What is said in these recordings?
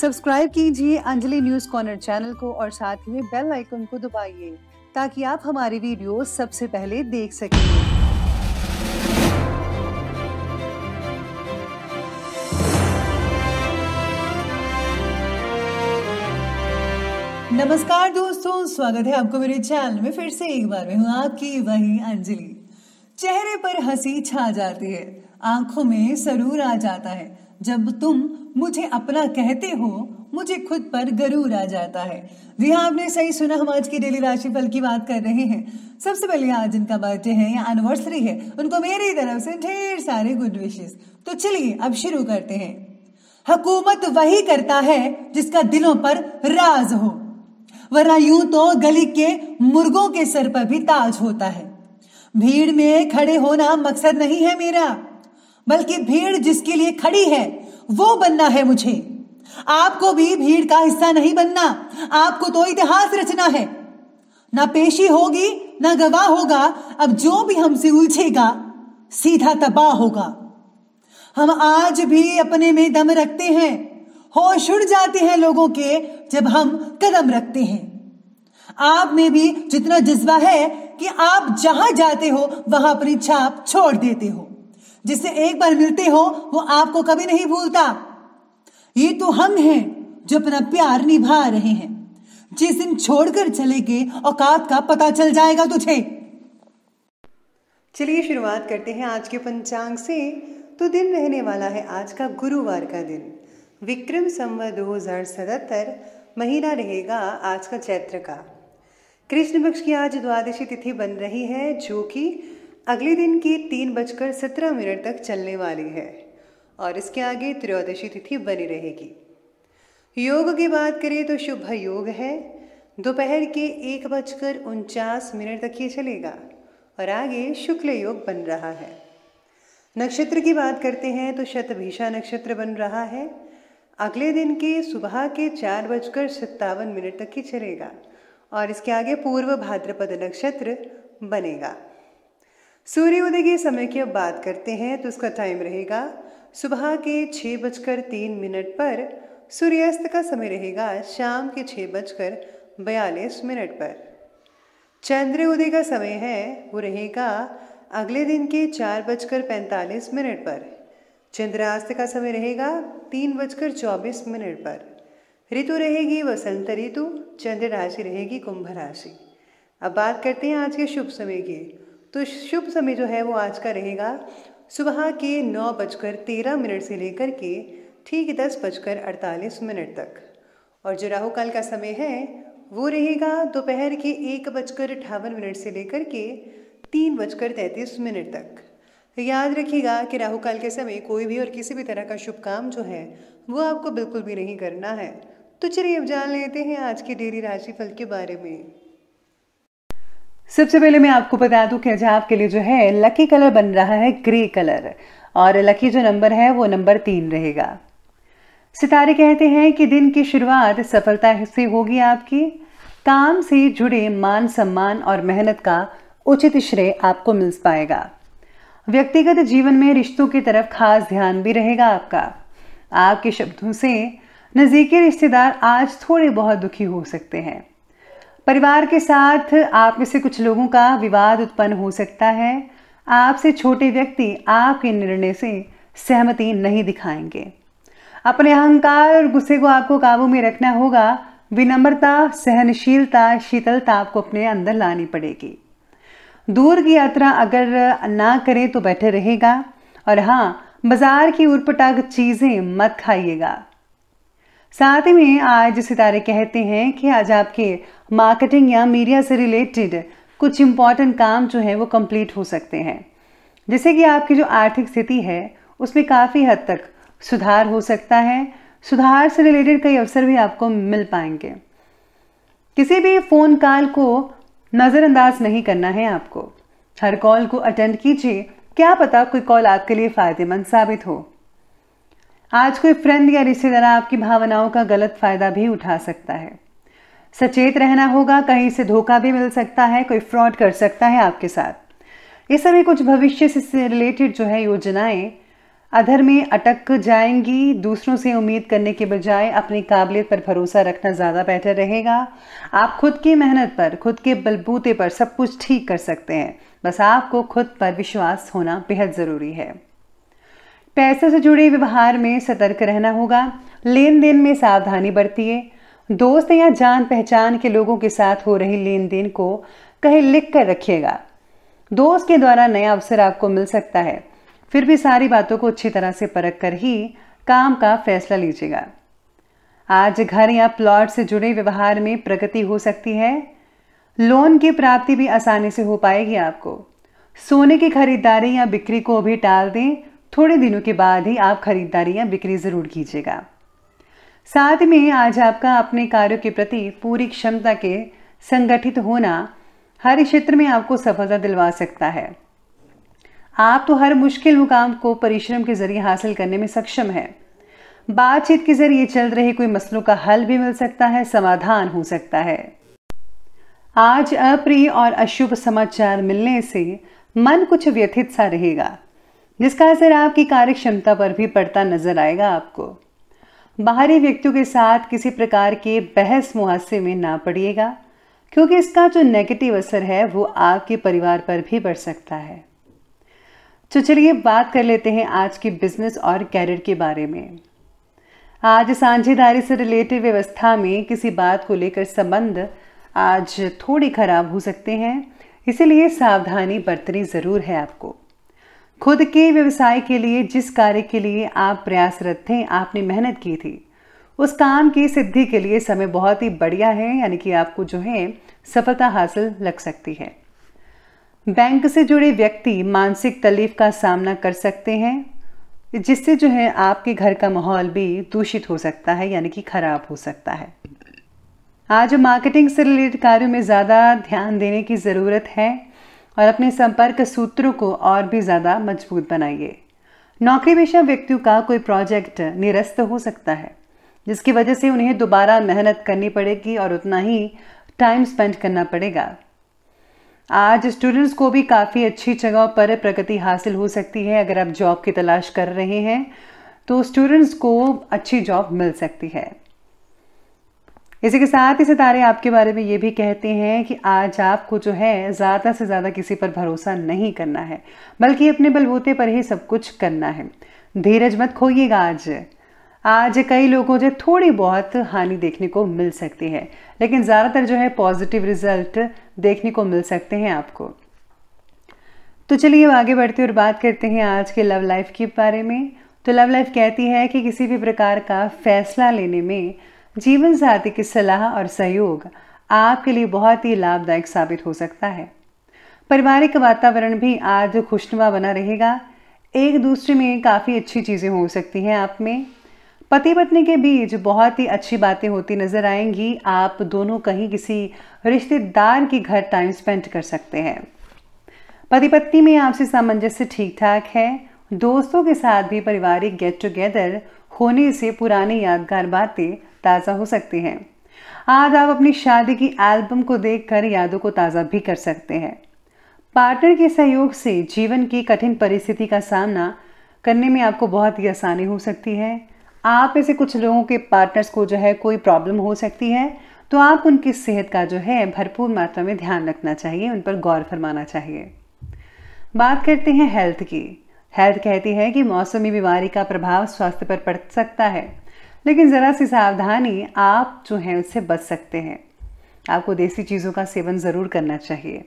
subscribe कीजिए Anjali news corner channel को और साथ में बेल आइकन को दबाइए ताकि आप हमारी वीडियो सबसे पहले देख सकें नमस्कार दोस्तों स्वागत है आपको मेरे चैनल में फिर से एक बार में हूँ आपकी वही अंजलि चेहरे पर हंसी छा जाती है आंखों में सरूर आ जाता है जब तुम मुझे अपना कहते हो मुझे खुद पर गरूर आ जाता है जी हाँ आपने सही सुना हम आज की डेली फल की बात कर रहे हैं सबसे पहले आज जिनका बर्थडे है या एनिवर्सरी है उनको मेरी तरफ से ढेर सारे गुड विशेष तो चलिए अब शुरू करते हैं हकूमत वही करता है जिसका दिलों पर राज हो वरना यूं तो गली के मुर्गों के सर पर भी ताज होता है भीड़ में खड़े होना मकसद नहीं है मेरा बल्कि भीड़ जिसके लिए खड़ी है वो बनना है मुझे आपको भी भीड़ का हिस्सा नहीं बनना आपको तो इतिहास रचना है ना पेशी होगी ना गवाह होगा अब जो भी हमसे उलझेगा सीधा तबाह होगा हम आज भी अपने में दम रखते हैं होश उड़ जाते हैं लोगों के जब हम कदम रखते हैं आप में भी जितना जज्बा है कि आप जहां जाते हो वहां अपनी छाप छोड़ देते हो जिससे एक बार मिलते हो वो आपको कभी नहीं भूलता ये तो हम हैं जो अपना प्यार निभा रहे हैं जिस दिन छोड़कर चले गए औकात का पता चल जाएगा तुझे चलिए शुरुआत करते हैं आज के पंचांग से तो दिन रहने वाला है आज का गुरुवार का दिन विक्रम संवत दो हजार सतहत्तर महीना रहेगा आज का चैत्र का कृष्ण पक्ष की आज द्वादशी तिथि बन रही है जो कि अगले दिन की तीन बजकर सत्रह मिनट तक चलने वाली है और इसके आगे त्रयोदशी तिथि बनी रहेगी योग की बात करें तो शुभ योग है दोपहर के एक बजकर उनचास मिनट तक ये चलेगा और आगे शुक्ल योग बन रहा है नक्षत्र की बात करते हैं तो शतभिषा नक्षत्र बन रहा है अगले दिन के सुबह के चार बजकर सत्तावन मिनट तक ही चलेगा और इसके आगे पूर्व भाद्रपद नक्षत्र बनेगा सूर्योदय के समय की अब बात करते हैं तो उसका टाइम रहेगा सुबह के छः बजकर तीन मिनट पर सूर्यास्त का समय रहेगा शाम के छः बजकर बयालीस मिनट पर चंद्रोदय का समय है वो रहेगा अगले दिन के चार बजकर पैंतालीस मिनट पर चंद्रास्त का समय रहेगा तीन बजकर चौबीस मिनट पर ऋतु रहेगी वसंत ऋतु चंद्र राशि रहेगी कुंभ राशि अब बात करते हैं आज के शुभ समय की तो शुभ समय जो है वो आज का रहेगा सुबह के नौ बजकर तेरह मिनट से लेकर के ठीक दस बजकर अड़तालीस मिनट तक और जो राहु काल का समय है वो रहेगा दोपहर के एक बजकर अठावन मिनट से लेकर के तीन बजकर तैंतीस मिनट तक याद रखिएगा कि राहु काल के समय कोई भी और किसी भी तरह का शुभ काम जो है वो आपको बिल्कुल भी नहीं करना है तो चलिए अब जान लेते हैं आज के डेली राशिफल के बारे में सबसे पहले मैं आपको बता दूं कि आज आपके लिए जो है लकी कलर बन रहा है ग्रे कलर और लकी जो नंबर है वो नंबर तीन रहेगा सितारे कहते हैं कि दिन की शुरुआत सफलता से होगी आपकी काम से जुड़े मान सम्मान और मेहनत का उचित श्रेय आपको मिल पाएगा व्यक्तिगत जीवन में रिश्तों की तरफ खास ध्यान भी रहेगा आपका आपके शब्दों से नज़दीकी रिश्तेदार आज थोड़े बहुत दुखी हो सकते हैं परिवार के साथ आप में से कुछ लोगों का विवाद उत्पन्न हो सकता है आपसे छोटे व्यक्ति आपके निर्णय से सहमति नहीं दिखाएंगे अपने अहंकार और गुस्से को आपको काबू में रखना होगा विनम्रता सहनशीलता शीतलता आपको अपने अंदर लानी पड़ेगी दूर की यात्रा अगर ना करें तो बैठे रहेगा और हाँ बाजार की उटपटांग चीज़ें मत खाइएगा साथ ही में आज सितारे कहते हैं कि आज आपके मार्केटिंग या मीडिया से रिलेटेड कुछ इम्पॉर्टेंट काम जो है वो कंप्लीट हो सकते हैं जैसे कि आपकी जो आर्थिक स्थिति है उसमें काफ़ी हद तक सुधार हो सकता है सुधार से रिलेटेड कई अवसर भी आपको मिल पाएंगे किसी भी फ़ोन कॉल को नज़रअंदाज नहीं करना है आपको हर कॉल को अटेंड कीजिए क्या पता कोई कॉल आपके लिए फ़ायदेमंद साबित हो आज कोई फ्रेंड या रिश्तेदार आपकी भावनाओं का गलत फायदा भी उठा सकता है सचेत रहना होगा कहीं से धोखा भी मिल सकता है कोई फ्रॉड कर सकता है आपके साथ ये सभी कुछ भविष्य से रिलेटेड जो है योजनाएं अधर में अटक जाएंगी दूसरों से उम्मीद करने के बजाय अपनी काबिलियत पर भरोसा रखना ज़्यादा बेहतर रहेगा आप खुद की मेहनत पर खुद के बलबूते पर सब कुछ ठीक कर सकते हैं बस आपको खुद पर विश्वास होना बेहद ज़रूरी है पैसे से जुड़े व्यवहार में सतर्क रहना होगा लेन देन में सावधानी बरतिए दोस्त या जान पहचान के लोगों के साथ हो रही लेन देन को कहीं लिख कर रखिएगा दोस्त के द्वारा नया अवसर आपको मिल सकता है फिर भी सारी बातों को अच्छी तरह से परख कर ही काम का फैसला लीजिएगा आज घर या प्लॉट से जुड़े व्यवहार में प्रगति हो सकती है लोन की प्राप्ति भी आसानी से हो पाएगी आपको सोने की खरीदारी या बिक्री को भी टाल दें थोड़े दिनों के बाद ही आप खरीदारी या बिक्री ज़रूर कीजिएगा साथ में आज आपका अपने कार्यों के प्रति पूरी क्षमता के संगठित होना हर क्षेत्र में आपको सफलता दिलवा सकता है आप तो हर मुश्किल मुकाम को परिश्रम के जरिए हासिल करने में सक्षम है बातचीत के जरिए चल रहे कोई मसलों का हल भी मिल सकता है समाधान हो सकता है आज अप्रिय और अशुभ समाचार मिलने से मन कुछ व्यथित सा रहेगा जिसका असर आपकी कार्य क्षमता पर भी पड़ता नजर आएगा आपको बाहरी व्यक्तियों के साथ किसी प्रकार के बहस मुहासे में ना पड़िएगा क्योंकि इसका जो नेगेटिव असर है वो आपके परिवार पर भी पड़ सकता है तो चलिए बात कर लेते हैं आज की बिजनेस और कैरियर के बारे में आज साझेदारी से रिलेटेड व्यवस्था में किसी बात को लेकर संबंध आज थोड़ी खराब हो सकते हैं इसीलिए सावधानी बरतनी ज़रूर है आपको खुद के व्यवसाय के लिए जिस कार्य के लिए आप प्रयासरत थे आपने मेहनत की थी उस काम की सिद्धि के लिए समय बहुत ही बढ़िया है यानी कि आपको जो है सफलता हासिल लग सकती है बैंक से जुड़े व्यक्ति मानसिक तकलीफ का सामना कर सकते हैं जिससे जो है आपके घर का माहौल भी दूषित हो सकता है यानी कि खराब हो सकता है आज मार्केटिंग से रिलेटेड कार्यों में ज़्यादा ध्यान देने की ज़रूरत है और अपने संपर्क सूत्रों को और भी ज़्यादा मजबूत बनाइए नौकरी पेशा व्यक्तियों का कोई प्रोजेक्ट निरस्त हो सकता है जिसकी वजह से उन्हें दोबारा मेहनत करनी पड़ेगी और उतना ही टाइम स्पेंड करना पड़ेगा आज स्टूडेंट्स को भी काफ़ी अच्छी जगह पर प्रगति हासिल हो सकती है अगर आप जॉब की तलाश कर रहे हैं तो स्टूडेंट्स को अच्छी जॉब मिल सकती है इसी के साथ ही सितारे आपके बारे में ये भी कहते हैं कि आज आपको जो है ज़्यादा से ज़्यादा किसी पर भरोसा नहीं करना है बल्कि अपने बलबूते पर ही सब कुछ करना है धीरज मत खोइएगा आज आज कई लोगों से थोड़ी बहुत हानि देखने को मिल सकती है लेकिन ज़्यादातर जो है पॉजिटिव रिजल्ट देखने को मिल सकते हैं आपको तो चलिए आगे बढ़ते और बात करते हैं आज के लव लाइफ के बारे में तो लव लाइफ कहती है कि किसी भी प्रकार का फैसला लेने में जीवन साथी की सलाह और सहयोग आपके लिए बहुत ही लाभदायक साबित हो सकता है पारिवारिक वातावरण भी आज खुशनुमा बना रहेगा एक दूसरे में काफ़ी अच्छी चीज़ें हो सकती हैं आप में पति पत्नी के बीच बहुत ही अच्छी बातें होती नज़र आएंगी आप दोनों कहीं किसी रिश्तेदार के घर टाइम स्पेंड कर सकते हैं पति पत्नी में आपसी सामंजस्य ठीक ठाक है दोस्तों के साथ भी पारिवारिक गेट टुगेदर होने से पुरानी यादगार बातें ताज़ा हो सकती हैं आज आप अपनी शादी की एल्बम को देखकर यादों को ताज़ा भी कर सकते हैं पार्टनर के सहयोग से जीवन की कठिन परिस्थिति का सामना करने में आपको बहुत ही आसानी हो सकती है आप में से कुछ लोगों के पार्टनर्स को जो है कोई प्रॉब्लम हो सकती है तो आप उनकी सेहत का जो है भरपूर मात्रा में ध्यान रखना चाहिए उन पर गौर फरमाना चाहिए बात करते हैं हेल्थ की हेल्थ कहती है कि मौसमी बीमारी का प्रभाव स्वास्थ्य पर पड़ सकता है लेकिन ज़रा सी सावधानी आप जो है उससे बच सकते हैं आपको देसी चीज़ों का सेवन ज़रूर करना चाहिए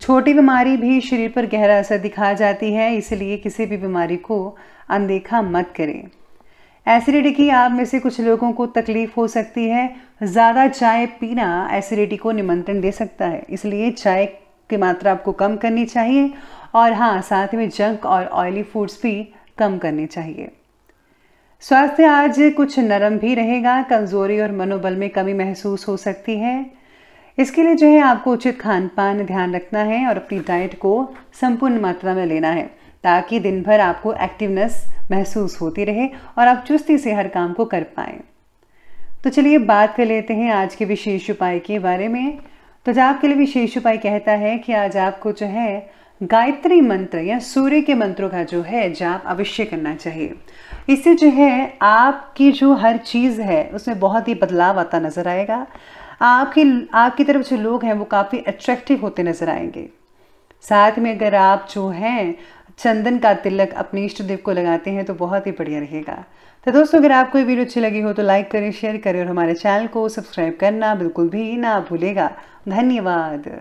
छोटी बीमारी भी शरीर पर गहरा असर दिखा जाती है इसलिए किसी भी बीमारी को अनदेखा मत करें एसिडिटी की आप में से कुछ लोगों को तकलीफ हो सकती है ज़्यादा चाय पीना एसिडिटी को निमंत्रण दे सकता है इसलिए चाय की मात्रा आपको कम करनी चाहिए और हाँ साथ में जंक और ऑयली फूड्स भी कम करने चाहिए स्वास्थ्य आज कुछ नरम भी रहेगा कमजोरी और मनोबल में कमी महसूस हो सकती है इसके लिए जो है आपको उचित खान पान ध्यान रखना है और अपनी डाइट को संपूर्ण मात्रा में लेना है ताकि दिन भर आपको एक्टिवनेस महसूस होती रहे और आप चुस्ती से हर काम को कर पाए तो चलिए बात कर लेते हैं आज के विशेष उपाय के बारे में तो जो आपके लिए विशेष उपाय कहता है कि आज आपको जो है गायत्री मंत्र या सूर्य के मंत्रों का जो है जाप अवश्य करना चाहिए इससे जो है आपकी जो हर चीज़ है उसमें बहुत ही बदलाव आता नज़र आएगा आपकी आपकी तरफ जो लोग हैं वो काफ़ी अट्रैक्टिव होते नज़र आएंगे साथ में अगर आप जो हैं चंदन का तिलक अपने इष्ट देव को लगाते हैं तो बहुत ही बढ़िया रहेगा तो दोस्तों अगर आपको ये वीडियो अच्छी लगी हो तो लाइक करें शेयर करें और हमारे चैनल को सब्सक्राइब करना बिल्कुल भी ना भूलेगा धन्यवाद